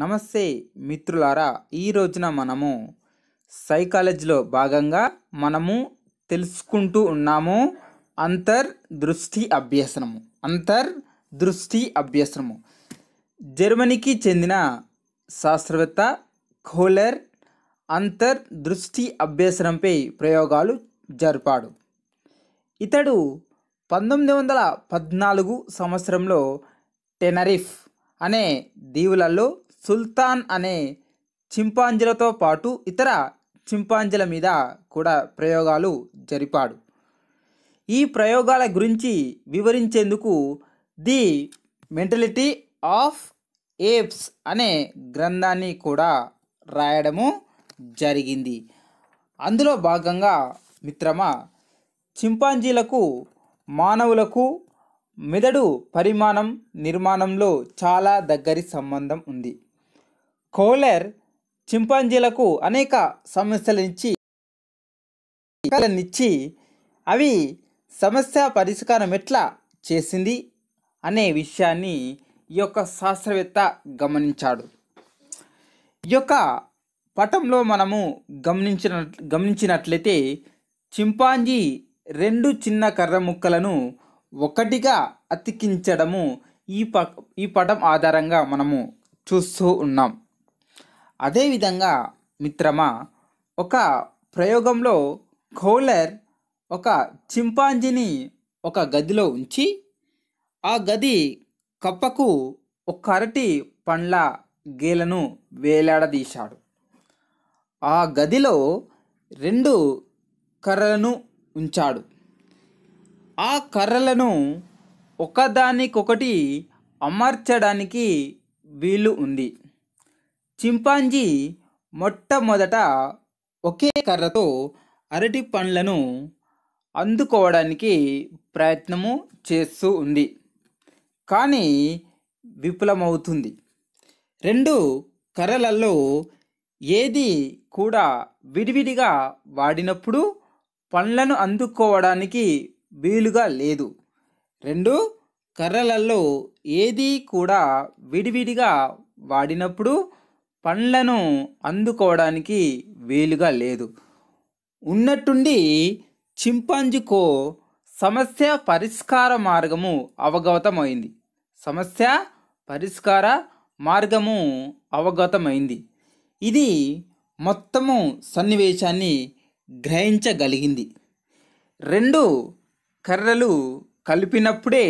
నమస్తే మిత్రులారా ఈ రోజున మనము సైకాలజీలో భాగంగా మనము తెలుసుకుంటూ ఉన్నాము అంతర్ దృష్టి అభ్యసనము అంతర్ దృష్టి అభ్యసనము జర్మనీకి చెందిన శాస్త్రవేత్త కోలర్ అంతర్ దృష్టి అభ్యసనంపై ప్రయోగాలు జరిపాడు ఇతడు పంతొమ్మిది వందల పద్నాలుగు సంవత్సరంలో టెనరిఫ్ అనే దీవులలో సుల్తాన్ అనే చింపాంజీలతో పాటు ఇతర చింపాంజీల మీద కూడా ప్రయోగాలు జరిపాడు ఈ ప్రయోగాల గురించి వివరించేందుకు ది మెంటలిటీ ఆఫ్ ఏప్స్ అనే గ్రంథాన్ని కూడా రాయడము జరిగింది అందులో భాగంగా మిత్రమా చింపాంజీలకు మానవులకు మెదడు పరిమాణం నిర్మాణంలో చాలా దగ్గరి సంబంధం ఉంది కోలర్ చింపాంజీలకు అనేక సమస్యలనిచ్చి ఇచ్చి అవి సమస్య పరిష్కారం ఎట్లా చేసింది అనే విషయాన్ని ఈ యొక్క శాస్త్రవేత్త గమనించాడు ఈ యొక్క పటంలో మనము గమనించిన గమనించినట్లయితే చింపాంజీ రెండు చిన్న కర్ర ముక్కలను ఒకటిగా అతికించడము ఈ ప ఈ పటం ఆధారంగా మనము చూస్తూ ఉన్నాం అదేవిధంగా మిత్రమా ఒక ప్రయోగంలో కోలర్ ఒక చింపాంజీని ఒక గదిలో ఉంచి ఆ గది కప్పకు ఒక అరటి పండ్ల గేలను వేలాడదీశాడు ఆ గదిలో రెండు కర్రలను ఉంచాడు ఆ కర్రలను ఒకదానికొకటి అమర్చడానికి వీలు ఉంది చింపాంజీ మొట్టమొదట ఒకే కర్రతో అరటి పండ్లను అందుకోవడానికి ప్రయత్నము చేస్తూ ఉంది కానీ విఫలమవుతుంది రెండు కర్రలలో ఏది కూడా విడివిడిగా వాడినప్పుడు పండ్లను అందుకోవడానికి వీలుగా లేదు రెండు కర్రలలో ఏది కూడా విడివిడిగా వాడినప్పుడు పండ్లను అందుకోవడానికి వీలుగా లేదు ఉన్నట్టుండి చింపాంజీకో సమస్య పరిష్కార మార్గము అవగతమైంది సమస్య పరిష్కార మార్గము అవగతమైంది ఇది మొత్తము సన్నివేశాన్ని గ్రహించగలిగింది రెండు కర్రలు కలిపినప్పుడే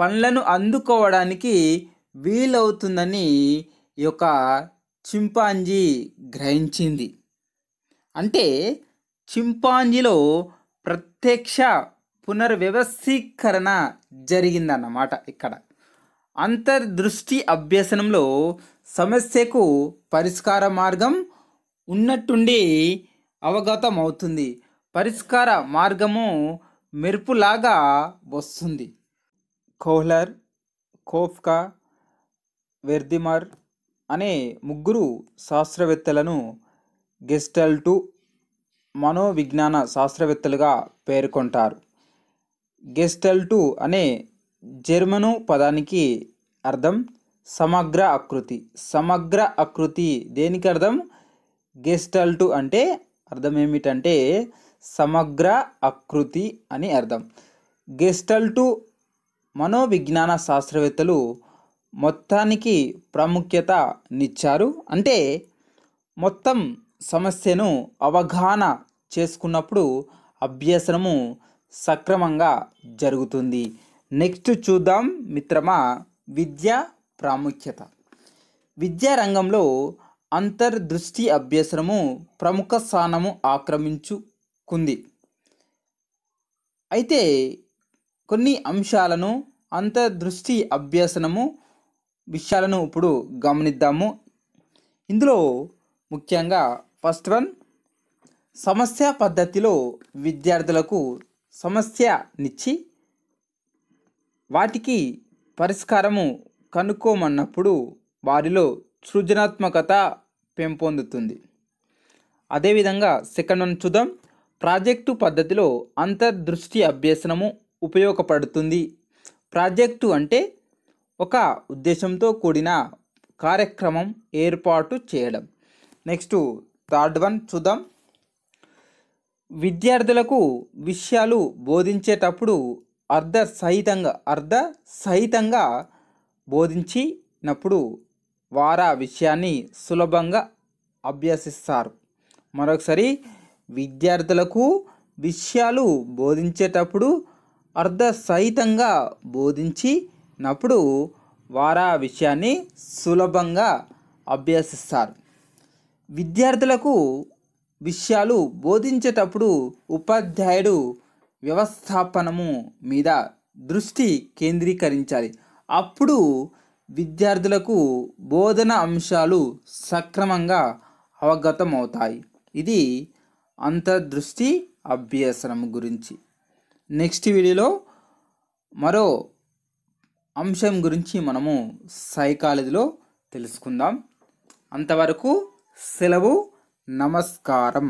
పండ్లను అందుకోవడానికి వీలవుతుందని ఈ యొక్క చింపాంజీ గ్రహించింది అంటే చింపాంజీలో ప్రత్యక్ష పునర్వ్యవస్థీకరణ జరిగిందన్నమాట ఇక్కడ అంతర్దృష్టి అభ్యసనంలో సమస్యకు పరిష్కార మార్గం ఉన్నట్టుండి అవగతమవుతుంది పరిష్కార మార్గము మెరుపులాగా వస్తుంది కోహ్లర్ కోఫ్కా వెర్దిమర్ అనే ముగ్గురు శాస్త్రవేత్తలను గెస్టల్టు మనోవిజ్ఞాన శాస్త్రవేత్తలుగా పేర్కొంటారు గెస్టల్టు అనే జర్మను పదానికి అర్థం సమగ్ర ఆకృతి సమగ్ర ఆకృతి దేనికి అర్థం గెస్టల్టు అంటే అర్థం ఏమిటంటే సమగ్ర ఆకృతి అని అర్థం గెస్టల్టు మనోవిజ్ఞాన శాస్త్రవేత్తలు మొత్తానికి ప్రాముఖ్యత నిచ్చారు అంటే మొత్తం సమస్యను అవగాహన చేసుకున్నప్పుడు అభ్యసనము సక్రమంగా జరుగుతుంది నెక్స్ట్ చూద్దాం మిత్రమా విద్య ప్రాముఖ్యత విద్యా రంగంలో అంతర్దృష్టి అభ్యసనము ప్రముఖ స్థానము ఆక్రమించుకుంది అయితే కొన్ని అంశాలను అంతర్దృష్టి అభ్యసనము విషయాలను ఇప్పుడు గమనిద్దాము ఇందులో ముఖ్యంగా ఫస్ట్ వన్ సమస్య పద్ధతిలో విద్యార్థులకు సమస్యనిచ్చి వాటికి పరిష్కారము కనుక్కోమన్నప్పుడు వారిలో సృజనాత్మకత పెంపొందుతుంది అదేవిధంగా సెకండ్ వన్ చూద్దాం ప్రాజెక్టు పద్ధతిలో అంతర్దృష్టి అభ్యసనము ఉపయోగపడుతుంది ప్రాజెక్టు అంటే ఒక ఉద్దేశంతో కూడిన కార్యక్రమం ఏర్పాటు చేయడం నెక్స్ట్ థర్డ్ వన్ చూద్దాం విద్యార్థులకు విషయాలు బోధించేటప్పుడు అర్ధ సహితంగా అర్ధ సహితంగా బోధించినప్పుడు వారా విషయాన్ని సులభంగా అభ్యసిస్తారు మరొకసారి విద్యార్థులకు విషయాలు బోధించేటప్పుడు అర్ధ సహితంగా బోధించి నప్పుడు వారు ఆ విషయాన్ని సులభంగా అభ్యసిస్తారు విద్యార్థులకు విషయాలు బోధించేటప్పుడు ఉపాధ్యాయుడు వ్యవస్థాపనము మీద దృష్టి కేంద్రీకరించాలి అప్పుడు విద్యార్థులకు బోధన అంశాలు సక్రమంగా అవగతమవుతాయి ఇది అంతర్దృష్టి అభ్యసనం గురించి నెక్స్ట్ వీడియోలో మరో అంశం గురించి మనము సైకాలజీలో తెలుసుకుందాం అంతవరకు సెలవు నమస్కారం